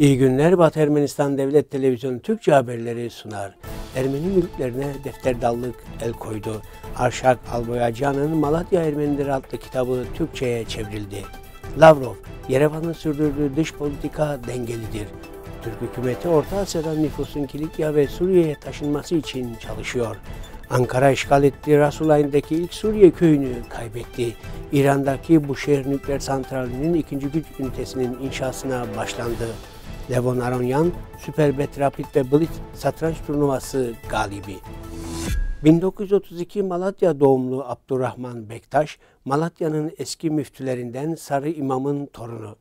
İyi günler Batı Ermenistan Devlet Televizyonu Türkçe haberleri sunar. Ermeni mülklerine dallık el koydu. Arşak Alboyacan'ın Malatya Ermenileri adlı kitabı Türkçe'ye çevrildi. Lavrov, Yerevan'ın sürdürdüğü dış politika dengelidir. Türk hükümeti Orta Asya'dan nüfusun Kilikya ve Suriye'ye taşınması için çalışıyor. Ankara işgal ettiği Rasulayn'daki ilk Suriye köyünü kaybetti. İran'daki Buşehir nükleer santralinin ikinci güç ünitesinin inşasına başlandı. Levon Aronyan Superbet Rapid ve Blitz satranç turnuvası galibi. 1932 Malatya doğumlu Abdurrahman Bektaş, Malatya'nın eski müftülerinden Sarı İmam'ın torunu.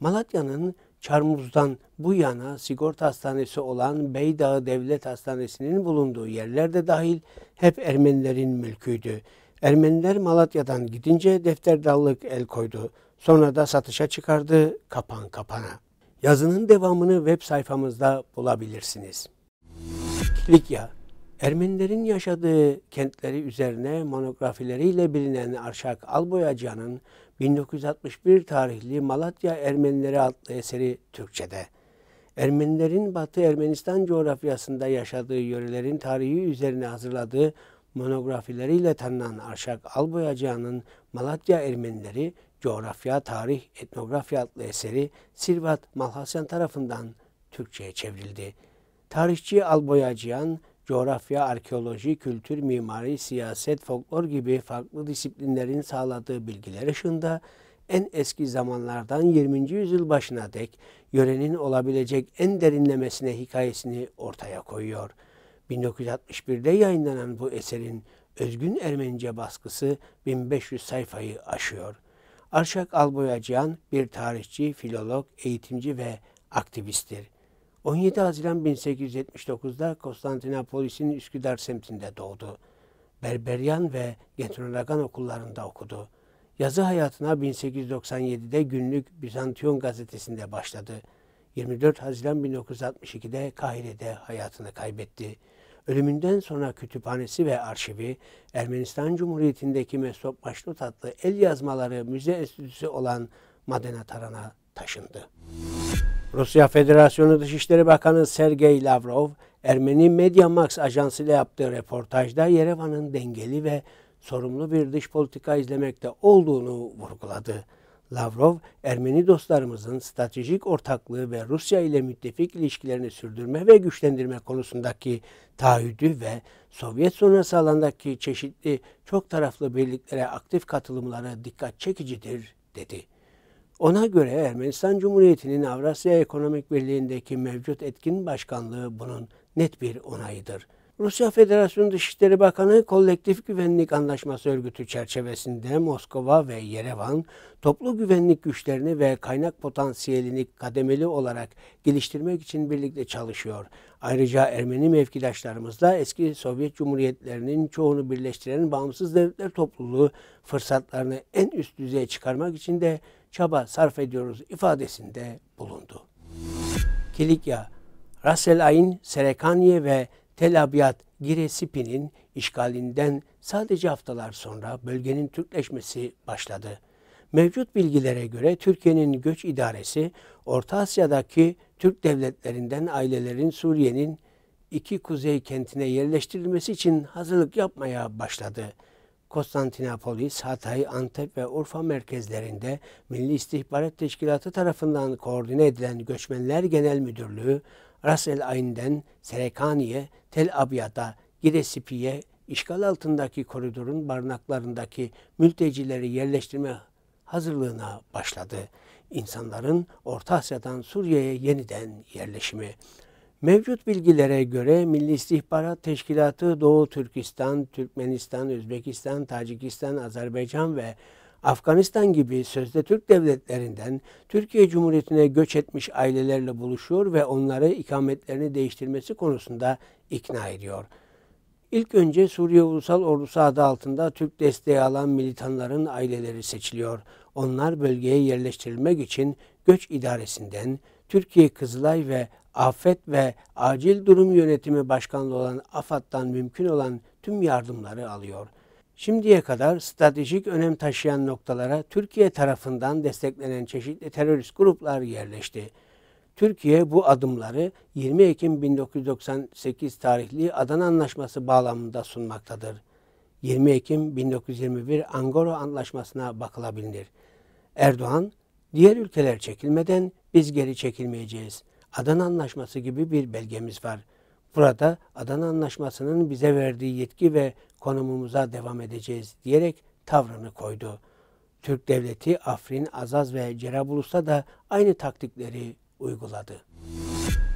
Malatya'nın Çarmuz'dan bu yana sigorta hastanesi olan Beydağı Devlet Hastanesi'nin bulunduğu yerlerde dahil hep Ermenilerin mülküydü. Ermeniler Malatya'dan gidince defterdallık el koydu. Sonra da satışa çıkardı kapan kapana. Yazının devamını web sayfamızda bulabilirsiniz. Kilikya, Ermenilerin yaşadığı kentleri üzerine monografileriyle bilinen Arşak Alboyaca'nın 1961 tarihli Malatya Ermenileri adlı eseri Türkçe'de. Ermenilerin Batı Ermenistan coğrafyasında yaşadığı yörelerin tarihi üzerine hazırladığı monografileriyle tanınan Arşak Alboyaca'nın Malatya Ermenileri Coğrafya, Tarih, Etnografya adlı eseri Silvat Malhasyan tarafından Türkçe'ye çevrildi. Tarihçi Alboyacıyan, coğrafya, arkeoloji, kültür, mimari, siyaset, folklor gibi farklı disiplinlerin sağladığı bilgiler ışığında en eski zamanlardan 20. yüzyıl başına dek yörenin olabilecek en derinlemesine hikayesini ortaya koyuyor. 1961'de yayınlanan bu eserin özgün Ermenice baskısı 1500 sayfayı aşıyor.'' Arşak Alboyacihan bir tarihçi, filolog, eğitimci ve aktivisttir. 17 Haziran 1879'da Konstantinopolis'in Üsküdar semtinde doğdu. Berberyan ve Getronagan okullarında okudu. Yazı hayatına 1897'de günlük Bizantiyon gazetesinde başladı. 24 Haziran 1962'de Kahire'de hayatını kaybetti ölümünden sonra kütüphanesi ve arşivi, Ermenistan Cumhuriyeti'ndeki Mesop Başlut adlı el yazmaları müze enstitüsü olan Madena Taran'a taşındı. Rusya Federasyonu Dışişleri Bakanı Sergey Lavrov, Ermeni medya Max Ajansı ile yaptığı röportajda Yerevan'ın dengeli ve sorumlu bir dış politika izlemekte olduğunu vurguladı. Lavrov, Ermeni dostlarımızın stratejik ortaklığı ve Rusya ile müttefik ilişkilerini sürdürme ve güçlendirme konusundaki taahhüdü ve Sovyet sonrası alandaki çeşitli çok taraflı birliklere aktif katılımları dikkat çekicidir, dedi. Ona göre Ermenistan Cumhuriyeti'nin Avrasya Ekonomik Birliği'ndeki mevcut etkin başkanlığı bunun net bir onayıdır.'' Rusya Federasyonu Dışişleri Bakanı Kolektif Güvenlik Anlaşması Örgütü çerçevesinde Moskova ve Yerevan toplu güvenlik güçlerini ve kaynak potansiyelini kademeli olarak geliştirmek için birlikte çalışıyor. Ayrıca Ermeni mevkidaşlarımızla eski Sovyet Cumhuriyetlerinin çoğunu birleştiren bağımsız devletler topluluğu fırsatlarını en üst düzeye çıkarmak için de çaba sarf ediyoruz ifadesinde bulundu. Kilikya, Rasel Ayn, Serekaniye ve Tel Abyad Giresun'un işgalinden sadece haftalar sonra bölgenin Türkleşmesi başladı. Mevcut bilgilere göre Türkiye'nin göç idaresi Orta Asya'daki Türk devletlerinden ailelerin Suriye'nin iki kuzey kentine yerleştirilmesi için hazırlık yapmaya başladı. Konstantinopolis, Hatay, Antep ve Urfa merkezlerinde Milli İstihbarat Teşkilatı tarafından koordine edilen Göçmenler Genel Müdürlüğü Ras el Ayn'den Serekani'ye, Tel Abyad'a, Gidesipi'ye işgal altındaki koridorun barınaklarındaki mültecileri yerleştirme hazırlığına başladı. İnsanların Orta Asya'dan Suriye'ye yeniden yerleşimi. Mevcut bilgilere göre Milli İstihbarat Teşkilatı Doğu Türkistan, Türkmenistan, Özbekistan, Tacikistan, Azerbaycan ve Afganistan gibi sözde Türk devletlerinden Türkiye Cumhuriyeti'ne göç etmiş ailelerle buluşuyor ve onları ikametlerini değiştirmesi konusunda ikna ediyor. İlk önce Suriye Ulusal Ordusu adı altında Türk desteği alan militanların aileleri seçiliyor. Onlar bölgeye yerleştirilmek için göç idaresinden Türkiye Kızılay ve Afet ve Acil Durum Yönetimi Başkanlığı olan AFAD'dan mümkün olan tüm yardımları alıyor. Şimdiye kadar stratejik önem taşıyan noktalara Türkiye tarafından desteklenen çeşitli terörist gruplar yerleşti. Türkiye bu adımları 20 Ekim 1998 tarihli Adana Anlaşması bağlamında sunmaktadır. 20 Ekim 1921 Angora Anlaşması'na bakılabilir. Erdoğan, diğer ülkeler çekilmeden biz geri çekilmeyeceğiz. Adana Anlaşması gibi bir belgemiz var. Burada Adana Anlaşması'nın bize verdiği yetki ve konumumuza devam edeceğiz diyerek tavrını koydu. Türk devleti Afrin, Azaz ve Cerabulus'ta da aynı taktikleri uyguladı.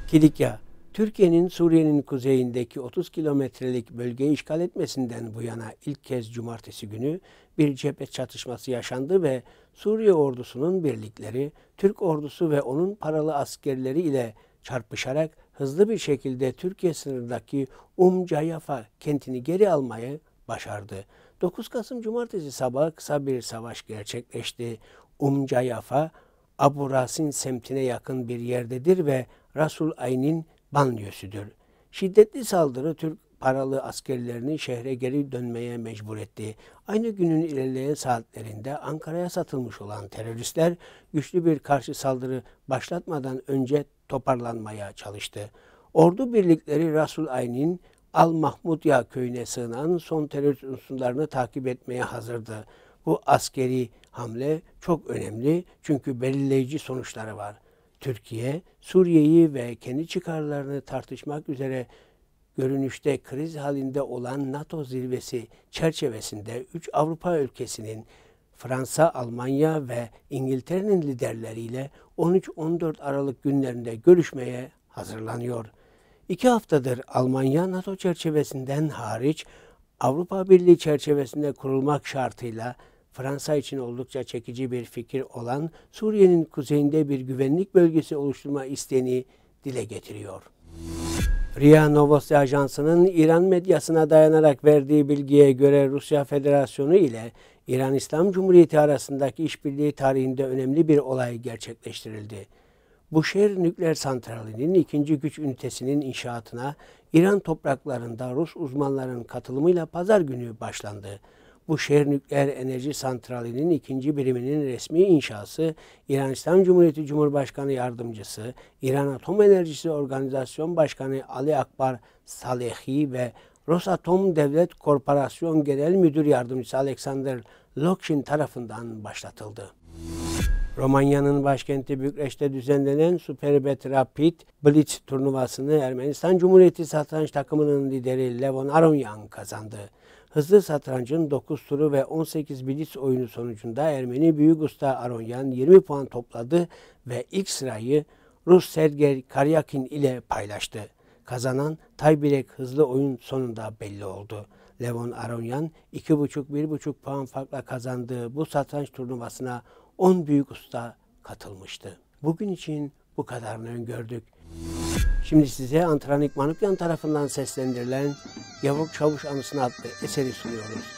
Kilikya, Türkiye'nin Suriye'nin kuzeyindeki 30 kilometrelik bölgeyi işgal etmesinden bu yana ilk kez cumartesi günü bir cephe çatışması yaşandı ve Suriye ordusunun birlikleri Türk ordusu ve onun paralı askerleri ile çarpışarak hızlı bir şekilde Türkiye sınırındaki Um Cayafa kentini geri almayı başardı. 9 Kasım Cumartesi sabahı kısa bir savaş gerçekleşti. Um Cayafa, Abu Rasin semtine yakın bir yerdedir ve Rasul Ayn'in banliyosudur. Şiddetli saldırı Türk paralı askerlerini şehre geri dönmeye mecbur etti. Aynı günün ilerleyen saatlerinde Ankara'ya satılmış olan teröristler güçlü bir karşı saldırı başlatmadan önce toparlanmaya çalıştı. Ordu birlikleri Rasul Ayn'in Al-Mahmudya köyüne sığınan son terör unsurlarını takip etmeye hazırdı. Bu askeri hamle çok önemli çünkü belirleyici sonuçları var. Türkiye, Suriye'yi ve kendi çıkarlarını tartışmak üzere görünüşte kriz halinde olan NATO zirvesi çerçevesinde 3 Avrupa ülkesinin Fransa, Almanya ve İngiltere'nin liderleriyle 13-14 Aralık günlerinde görüşmeye hazırlanıyor. İki haftadır Almanya NATO çerçevesinden hariç Avrupa Birliği çerçevesinde kurulmak şartıyla Fransa için oldukça çekici bir fikir olan Suriye'nin kuzeyinde bir güvenlik bölgesi oluşturma isteğini dile getiriyor. RIA Novosti Ajansı'nın İran medyasına dayanarak verdiği bilgiye göre Rusya Federasyonu ile İran İslam Cumhuriyeti arasındaki işbirliği tarihinde önemli bir olay gerçekleştirildi. şehir nükleer santralinin ikinci güç ünitesinin inşaatına İran topraklarında Rus uzmanların katılımıyla pazar günü başlandı. Bu şehir nükleer enerji santralinin ikinci biriminin resmi inşası İran İslam Cumhuriyeti Cumhurbaşkanı Yardımcısı, İran Atom Enerjisi Organizasyon Başkanı Ali Akbar Salehi ve Rosatom Devlet Korporasyon Genel Müdür Yardımcısı Alexander Lokshin tarafından başlatıldı. Romanya'nın başkenti Bükreş'te düzenlenen Superbet Rapid Blitz turnuvasını Ermenistan Cumhuriyeti satranç takımının lideri Levon Aronyan kazandı. Hızlı satrancın 9 turu ve 18 blitz oyunu sonucunda Ermeni büyük usta Aronyan 20 puan topladı ve ilk sırayı Rus Sergey Karyakin ile paylaştı. Kazanan Taybirek hızlı oyun sonunda belli oldu. Levon Aronyan 2,5-1,5 puan farkla kazandığı bu satranç turnuvasına 10 büyük usta katılmıştı. Bugün için bu kadarını öngördük. Şimdi size Antranik Manukyan tarafından seslendirilen Yavuk Çavuş Anısına adlı eseri sunuyoruz.